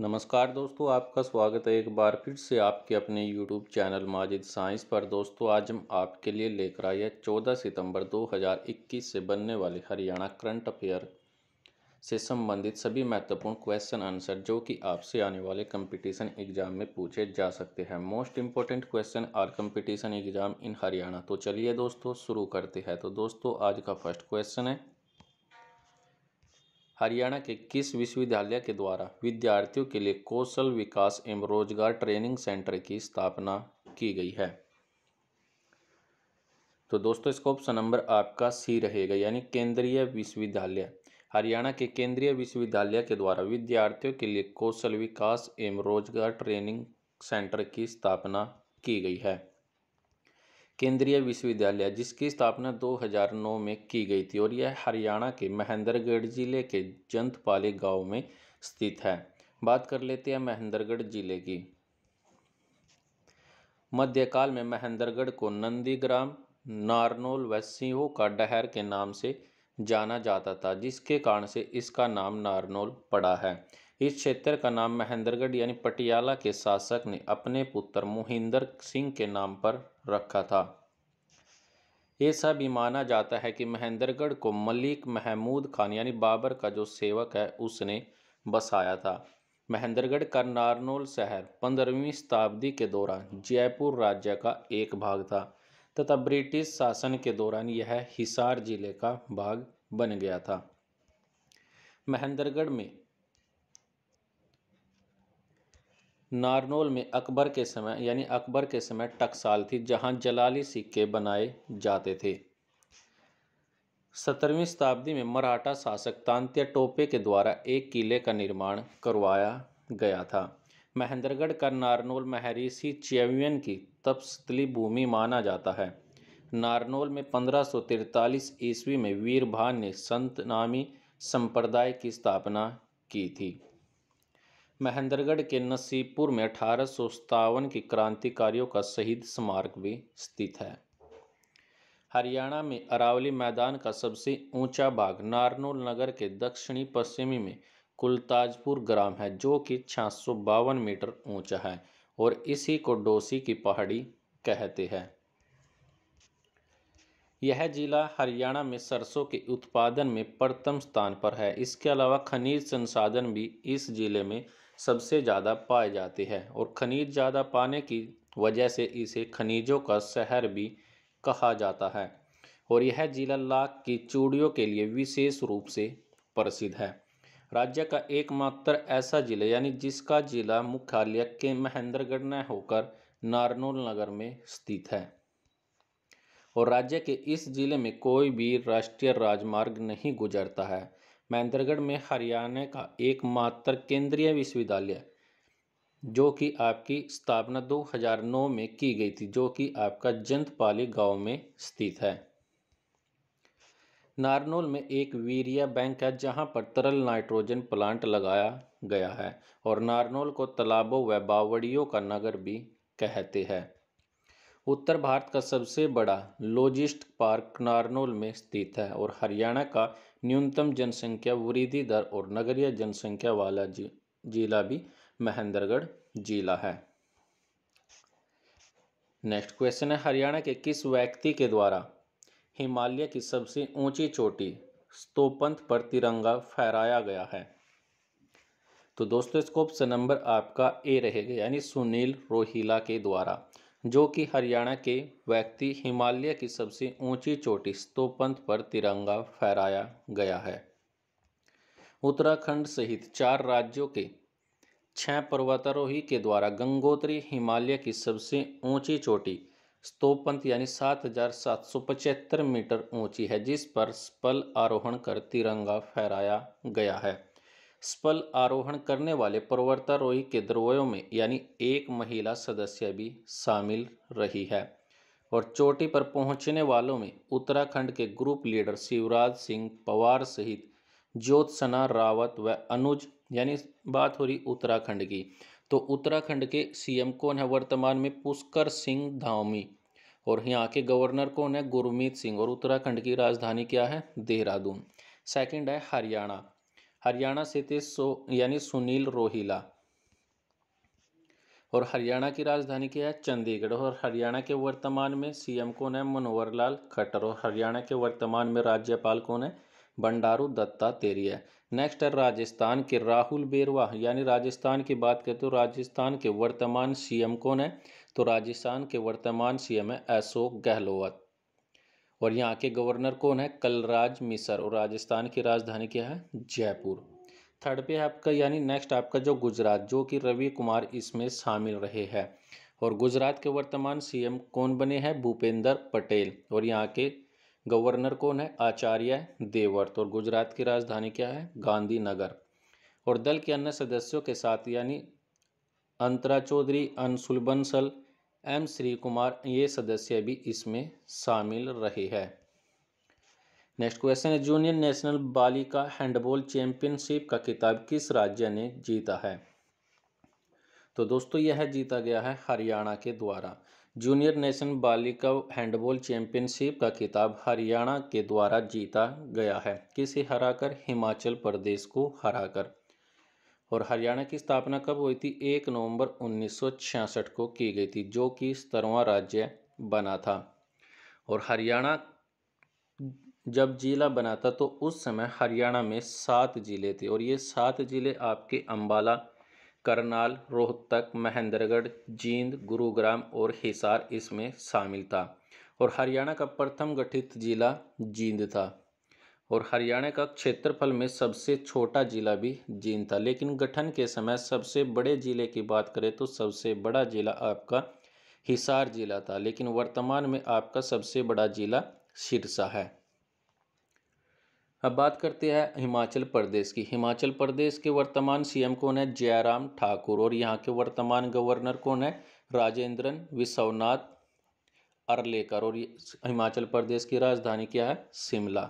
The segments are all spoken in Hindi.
नमस्कार दोस्तों आपका स्वागत है एक बार फिर से आपके अपने यूट्यूब चैनल माजिद साइंस पर दोस्तों आज हम आपके लिए लेकर आए हैं चौदह सितंबर 2021 से बनने वाले हरियाणा करंट अफेयर से संबंधित सभी महत्वपूर्ण क्वेश्चन आंसर जो कि आपसे आने वाले कंपटीशन एग्जाम में पूछे जा सकते हैं most important question are competition exam in Haryana तो चलिए दोस्तों शुरू करते हैं तो दोस्तों आज का फर्स्ट क्वेश्चन है हरियाणा के किस विश्वविद्यालय के द्वारा विद्यार्थियों के लिए कौशल विकास एवं रोजगार ट्रेनिंग सेंटर की स्थापना की गई है तो दोस्तों इसका ऑप्शन नंबर आपका सी रहेगा यानी केंद्रीय विश्वविद्यालय हरियाणा के केंद्रीय विश्वविद्यालय के द्वारा विद्यार्थियों के लिए कौशल विकास एवं रोजगार ट्रेनिंग सेंटर की स्थापना की गई है केंद्रीय विश्वविद्यालय जिसकी स्थापना 2009 में की गई थी और यह हरियाणा के महेंद्रगढ़ जिले के जंतपाली गांव में स्थित है बात कर लेते हैं महेंद्रगढ़ जिले की मध्यकाल में महेंद्रगढ़ को नंदीग्राम नारनोल व सिंहों का डहर के नाम से जाना जाता था जिसके कारण से इसका नाम नारनोल पड़ा है इस क्षेत्र का नाम महेंद्रगढ़ यानी पटियाला के शासक ने अपने पुत्र मोहिंदर सिंह के नाम पर रखा था ऐसा भी माना जाता है कि महेंद्रगढ़ को मलिक महमूद खान यानी बाबर का जो सेवक है उसने बसाया था महेंद्रगढ़ का नारनौल शहर पंद्रहवीं शताब्दी के दौरान जयपुर राज्य का एक भाग था तथा ब्रिटिश शासन के दौरान यह हिसार जिले का भाग बन गया था महेंद्रगढ़ में नारनोल में अकबर के समय यानी अकबर के समय टकसाल थी जहां जलाली सिक्के बनाए जाते थे सत्रहवीं शताब्दी में मराठा शासक तांत्या टोपे के द्वारा एक किले का निर्माण करवाया गया था महेंद्रगढ़ का नारनोल महरीसी चैवियन की तपस्तली भूमि माना जाता है नारनोल में 1543 ईस्वी में वीरभान ने संत नामी संप्रदाय की स्थापना की थी महेंद्रगढ़ के नसीबपुर में अठारह सौ के क्रांतिकारियों का शहीद स्मारक भी स्थित है हरियाणा में अरावली मैदान का सबसे ऊंचा भाग नारनोल नगर के दक्षिणी पश्चिमी में कुलताजपुर ग्राम है जो कि छः मीटर ऊंचा है और इसी को डोसी की पहाड़ी कहते हैं यह जिला हरियाणा में सरसों के उत्पादन में प्रथम स्थान पर है इसके अलावा खनिज संसाधन भी इस जिले में सबसे ज़्यादा पाए जाते हैं और खनिज ज़्यादा पाने की वजह से इसे खनिजों का शहर भी कहा जाता है और यह जिला लाख की चूड़ियों के लिए विशेष रूप से प्रसिद्ध है राज्य का एकमात्र ऐसा जिला यानी जिसका जिला मुख्यालय के महेंद्रगढ़ न होकर नारनौल नगर में स्थित है और राज्य के इस जिले में कोई भी राष्ट्रीय राजमार्ग नहीं गुजरता है महेंद्रगढ़ में हरियाणा का एकमात्र केंद्रीय विश्वविद्यालय जो कि आपकी स्थापना 2009 में की गई थी जो कि आपका जंतपाली गांव में स्थित है नारनोल में एक वीरिया बैंक है जहां पर तरल नाइट्रोजन प्लांट लगाया गया है और नारनोल को तालाबों व बावड़ियों का नगर भी कहते हैं उत्तर भारत का सबसे बड़ा लॉजिस्ट पार्क नारनोल में स्थित है और हरियाणा का न्यूनतम जनसंख्या वृद्धि दर और नगरीय जनसंख्या वाला जिला भी महेंद्रगढ़ जिला है नेक्स्ट क्वेश्चन है हरियाणा के किस व्यक्ति के द्वारा हिमालय की सबसे ऊंची चोटी स्तोपंथ पर तिरंगा फहराया गया है तो दोस्तों इसको ऑप्शन नंबर आपका ए रहेगा यानी सुनील रोहिला के द्वारा जो कि हरियाणा के व्यक्ति हिमालय की सबसे ऊंची चोटी स्तोपंत पर तिरंगा फहराया गया है उत्तराखंड सहित चार राज्यों के छह पर्वतारोही के द्वारा गंगोत्री हिमालय की सबसे ऊंची चोटी स्तोपंत यानी 7,775 मीटर ऊंची है जिस पर स्पल आरोहण कर तिरंगा फहराया गया है स्पल आरोहण करने वाले पर्वतारोही के द्रोयों में यानी एक महिला सदस्य भी शामिल रही है और चोटी पर पहुंचने वालों में उत्तराखंड के ग्रुप लीडर शिवराज सिंह पवार सहित ज्योत्सना रावत व अनुज यानी बात हो रही उत्तराखंड की तो उत्तराखंड के सीएम कौन है वर्तमान में पुष्कर सिंह धामी और यहाँ के गवर्नर कौन है गुरमीत सिंह और उत्तराखंड की राजधानी क्या है देहरादून सेकंड है हरियाणा हरियाणा से थे सो यानी सुनील रोहिला और हरियाणा की राजधानी क्या है चंडीगढ़ और हरियाणा के वर्तमान में सीएम कौन है मनोहर लाल खट्टर और हरियाणा के वर्तमान में राज्यपाल कौन है बंडारू दत्ता तेरी है नेक्स्ट है राजस्थान के राहुल बेरवा यानी राजस्थान की बात करें तो राजस्थान के वर्तमान सीएम कौन है तो राजस्थान के वर्तमान सीएम है अशोक गहलोत और यहाँ के गवर्नर कौन है कलराज मिसर और राजस्थान की राजधानी क्या है जयपुर थर्ड पे है आपका यानी नेक्स्ट आपका जो गुजरात जो कि रवि कुमार इसमें शामिल रहे हैं और गुजरात के वर्तमान सीएम कौन बने हैं भूपेंद्र पटेल और यहाँ के गवर्नर कौन है आचार्य देवव्रत और गुजरात की राजधानी क्या है गांधीनगर और दल के अन्य सदस्यों के साथ यानी अंतरा चौधरी अनसुलबंसल बंसल एम श्री कुमार ये सदस्य भी इसमें शामिल रहे हैं नेक्स्ट क्वेश्चन है जूनियर नेशनल बालिका हैंडबॉल चैंपियनशिप का खिताब किस राज्य ने जीता है तो दोस्तों यह जीता गया है हरियाणा के द्वारा जूनियर नेशनल बालिका हैंडबॉल चैंपियनशिप का खिताब हरियाणा के द्वारा जीता गया है किसे हराकर हिमाचल प्रदेश को हराकर और हरियाणा की स्थापना कब हुई थी एक नवंबर 1966 को की गई थी जो कि सतरवा राज्य बना था और हरियाणा जब जिला बना था तो उस समय हरियाणा में सात ज़िले थे और ये सात ज़िले आपके अम्बाला करनाल रोहतक महेंद्रगढ़ जींद गुरुग्राम और हिसार इसमें शामिल था और हरियाणा का प्रथम गठित जिला जींद था और हरियाणा का क्षेत्रफल में सबसे छोटा जिला भी जींद था लेकिन गठन के समय सबसे बड़े ज़िले की बात करें तो सबसे बड़ा ज़िला आपका हिसार ज़िला था लेकिन वर्तमान में आपका सबसे बड़ा ज़िला सिरसा है अब बात करते हैं हिमाचल प्रदेश की हिमाचल प्रदेश के वर्तमान सीएम कौन है जयराम ठाकुर और यहाँ के वर्तमान गवर्नर कौन है राजेंद्रन विश्वनाथ अरलेकर और हिमाचल प्रदेश की राजधानी क्या है शिमला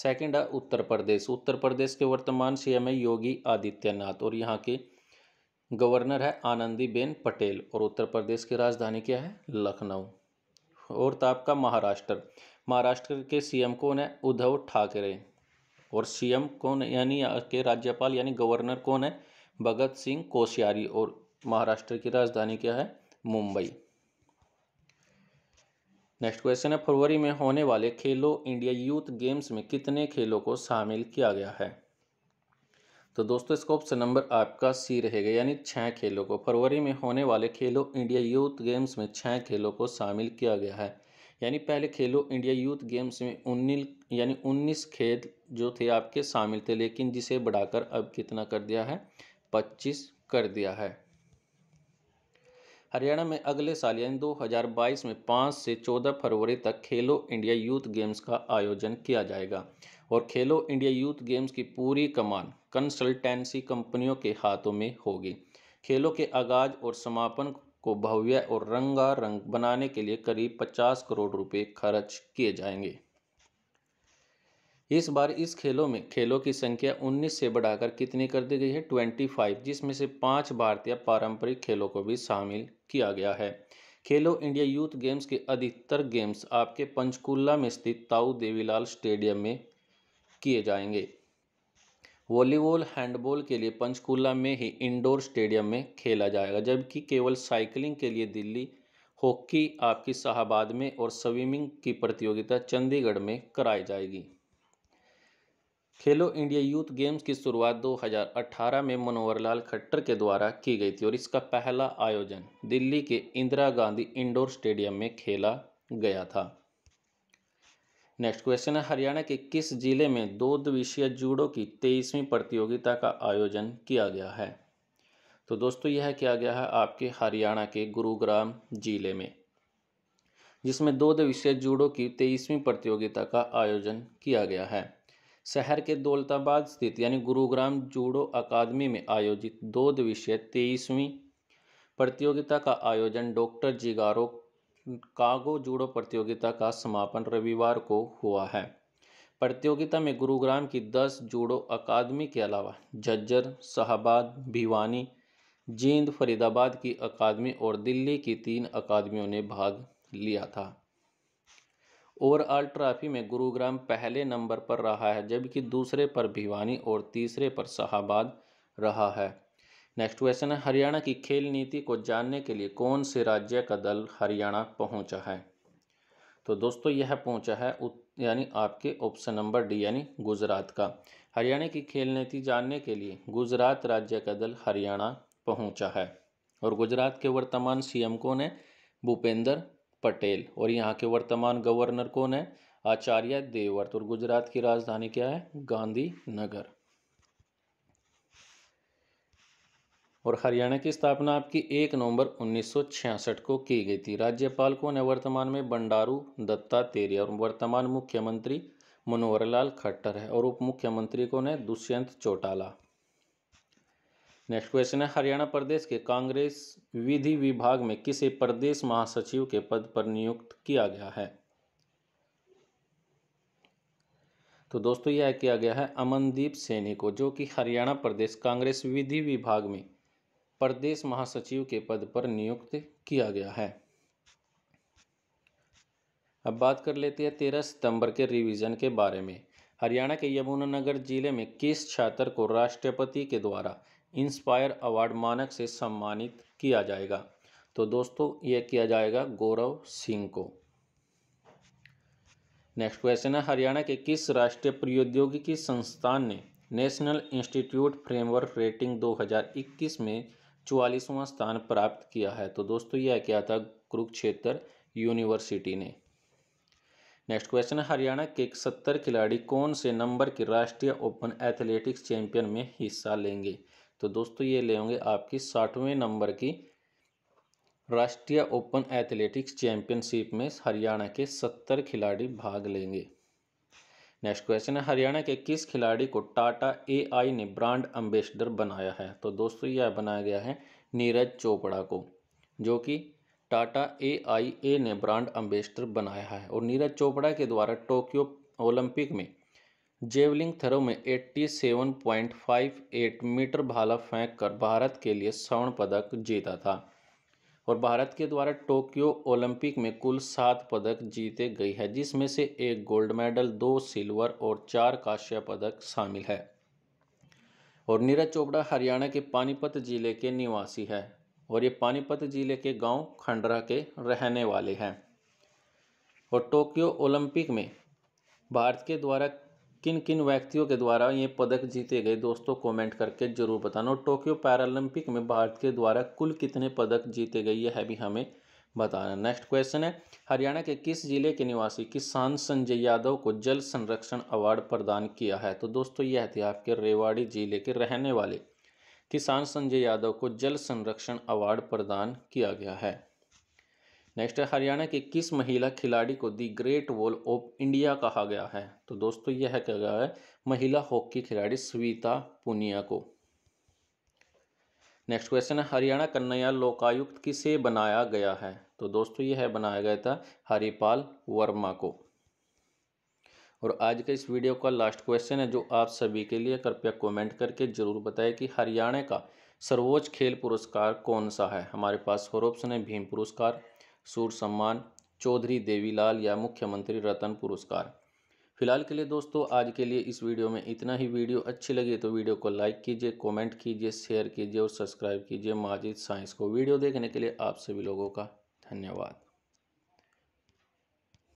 सेकंड है उत्तर प्रदेश उत्तर प्रदेश के वर्तमान सीएम है योगी आदित्यनाथ और यहाँ के गवर्नर है आनंदीबेन पटेल और उत्तर प्रदेश की राजधानी क्या है लखनऊ और था तो आपका महाराष्ट्र महाराष्ट्र के सीएम कौन है उद्धव ठाकरे और सीएम कौन यानी के राज्यपाल यानी गवर्नर कौन है भगत सिंह कोश्यारी और महाराष्ट्र की राजधानी क्या है मुंबई नेक्स्ट क्वेश्चन है फरवरी में होने वाले खेलो इंडिया यूथ गेम्स में कितने खेलों को शामिल किया गया है तो दोस्तों इसका ऑप्शन नंबर आपका सी रहेगा यानी छः खेलों को फरवरी में होने वाले खेलो इंडिया यूथ गेम्स में छः खेलों को शामिल किया गया है यानी पहले खेलो इंडिया यूथ गेम्स में उन्नीस यानी उन्नीस खेल जो थे आपके शामिल थे लेकिन जिसे बढ़ाकर अब कितना कर दिया है पच्चीस कर दिया है हरियाणा में अगले साल यानी 2022 में 5 से 14 फरवरी तक खेलो इंडिया यूथ गेम्स का आयोजन किया जाएगा और खेलो इंडिया यूथ गेम्स की पूरी कमान कंसल्टेंसी कंपनियों के हाथों में होगी खेलों के आगाज और समापन को भव्य और रंगारंग बनाने के लिए करीब 50 करोड़ रुपए खर्च किए जाएंगे इस बार इस खेलों में खेलों की संख्या 19 से बढ़ाकर कितनी कर दी गई है 25 जिसमें से पाँच भारतीय पारंपरिक खेलों को भी शामिल किया गया है खेलो इंडिया यूथ गेम्स के अधिकतर गेम्स आपके पंचकूला में स्थित ताऊ देवीलाल स्टेडियम में किए जाएंगे वॉलीबॉल हैंडबॉल के लिए पंचकूला में ही इंडोर स्टेडियम में खेला जाएगा जबकि केवल साइकिलिंग के लिए दिल्ली हॉकी आपकी शाहबाद में और स्विमिंग की प्रतियोगिता चंडीगढ़ में कराई जाएगी खेलो इंडिया यूथ गेम्स की शुरुआत 2018 में मनोहर लाल खट्टर के द्वारा की गई थी और इसका पहला आयोजन दिल्ली के इंदिरा गांधी इंडोर स्टेडियम में खेला गया था नेक्स्ट क्वेश्चन है हरियाणा के किस जिले में दो दिवसीय जूडो की तेईसवीं प्रतियोगिता का आयोजन किया गया है तो दोस्तों यह किया गया है आपके हरियाणा के गुरुग्राम जिले में जिसमें दो दिवसीय जूडो की तेईसवीं प्रतियोगिता का आयोजन किया गया है शहर के दौलताबाद स्थित यानी गुरुग्राम जूडो अकादमी में आयोजित दो दिवसीय तेईसवीं प्रतियोगिता का आयोजन डॉक्टर जिगारो कागो जूडो प्रतियोगिता का समापन रविवार को हुआ है प्रतियोगिता में गुरुग्राम की दस जूडो अकादमी के अलावा झज्जर शाहबाद भिवानी जींद फरीदाबाद की अकादमी और दिल्ली की तीन अकादमियों ने भाग लिया था ओवरऑल ट्रॉफी में गुरुग्राम पहले नंबर पर रहा है जबकि दूसरे पर भिवानी और तीसरे पर शाहबाद रहा है नेक्स्ट क्वेश्चन है हरियाणा की खेल नीति को जानने के लिए कौन से राज्य का दल हरियाणा पहुंचा है तो दोस्तों यह पहुंचा है यानी आपके ऑप्शन नंबर डी यानी गुजरात का हरियाणा की खेल नीति जानने के लिए गुजरात राज्य का दल हरियाणा पहुंचा है और गुजरात के वर्तमान सीएम कौन है भूपेंद्र पटेल और यहाँ के वर्तमान गवर्नर कौन है आचार्य देवव्रत और गुजरात की राजधानी क्या है गांधी नगर और हरियाणा की स्थापना आपकी एक नवंबर 1966 को की गई थी राज्यपाल कौन है वर्तमान में बंडारू दत्तात्रेय और वर्तमान मुख्यमंत्री मनोहर लाल खट्टर है और उप मुख्यमंत्री कौन है दुष्यंत चौटाला नेक्स्ट क्वेश्चन है हरियाणा प्रदेश के कांग्रेस विधि विभाग में किसे प्रदेश महासचिव के पद पर नियुक्त किया गया है तो दोस्तों यह किया गया है अमनदीप सैनी को जो कि हरियाणा प्रदेश कांग्रेस विधि विभाग में प्रदेश महासचिव के पद पर नियुक्त किया गया है अब बात कर लेते हैं तेरह सितंबर के रिवीजन के बारे में हरियाणा के यमुनानगर जिले में किस छात्र को राष्ट्रपति के द्वारा इंस्पायर अवार्ड मानक से सम्मानित किया जाएगा तो दोस्तों यह किया जाएगा गौरव सिंह को नेक्स्ट क्वेश्चन है हरियाणा के किस राष्ट्रीय प्रौद्योगिकी संस्थान ने नेशनल इंस्टीट्यूट फ्रेमवर्क रेटिंग 2021 में चौवालीसवां स्थान प्राप्त किया है तो दोस्तों यह क्या था कुरुक्षेत्र यूनिवर्सिटी ने नेक्स्ट क्वेश्चन है हरियाणा के सत्तर खिलाड़ी कौन से नंबर के राष्ट्रीय ओपन एथलेटिक्स चैंपियन में हिस्सा लेंगे तो दोस्तों ये ले होंगे आपकी साठवें नंबर की राष्ट्रीय ओपन एथलेटिक्स चैंपियनशिप में हरियाणा के सत्तर खिलाड़ी भाग लेंगे नेक्स्ट क्वेश्चन है हरियाणा के किस खिलाड़ी को टाटा एआई ने ब्रांड एम्बेसडर बनाया है तो दोस्तों यह बनाया गया है नीरज चोपड़ा को जो कि टाटा एआईए ने ब्रांड एम्बेसडर बनाया है और नीरज चोपड़ा के द्वारा टोक्यो ओलंपिक में जेवलिंग थ्रो में 87.58 मीटर भाला फेंक कर भारत के लिए स्वर्ण पदक जीता था और भारत के द्वारा टोक्यो ओलंपिक में कुल सात पदक जीते गई है जिसमें से एक गोल्ड मेडल दो सिल्वर और चार काश्य पदक शामिल है और नीरज चोपड़ा हरियाणा के पानीपत जिले के निवासी है और ये पानीपत जिले के गांव खंडरा के रहने वाले हैं और टोक्यो ओलंपिक में भारत के द्वारा किन किन व्यक्तियों के द्वारा ये पदक जीते गए दोस्तों कमेंट करके जरूर बताना और टोक्यो पैरालंपिक में भारत के द्वारा कुल कितने पदक जीते गए यह भी हमें बताना नेक्स्ट क्वेश्चन है हरियाणा के किस जिले के निवासी किसान संजय यादव को जल संरक्षण अवार्ड प्रदान किया है तो दोस्तों यह थे आपके रेवाड़ी जिले के रहने वाले किसान संजय यादव को जल संरक्षण अवार्ड प्रदान किया गया है नेक्स्ट है हरियाणा की किस महिला खिलाड़ी को the great wall of India कहा गया है तो दोस्तों यह है क्या गया है महिला हॉकी खिलाड़ी स्वीता पुनिया को नेक्स्ट क्वेश्चन है हरियाणा का नया लोकायुक्त किसे बनाया गया है तो दोस्तों यह बनाया गया था हरिपाल वर्मा को और आज के इस वीडियो का लास्ट क्वेश्चन है जो आप सभी के लिए कृपया कमेंट करके जरूर बताएं कि हरियाणा का सर्वोच्च खेल पुरस्कार कौन सा है हमारे पास फोर ऑप्शन है भीम पुरस्कार सूर सम्मान चौधरी देवीलाल या मुख्यमंत्री रतन पुरस्कार फिलहाल के लिए दोस्तों आज के लिए इस वीडियो में इतना ही वीडियो अच्छी लगी तो वीडियो को लाइक कीजिए कमेंट कीजिए शेयर कीजिए और सब्सक्राइब कीजिए माजिद साइंस को वीडियो देखने के लिए आप सभी लोगों का धन्यवाद